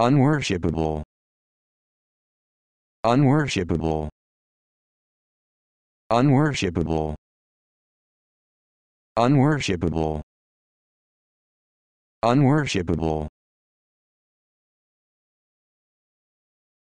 unworshipable unworshipable unworshipable unworshipable unworshipable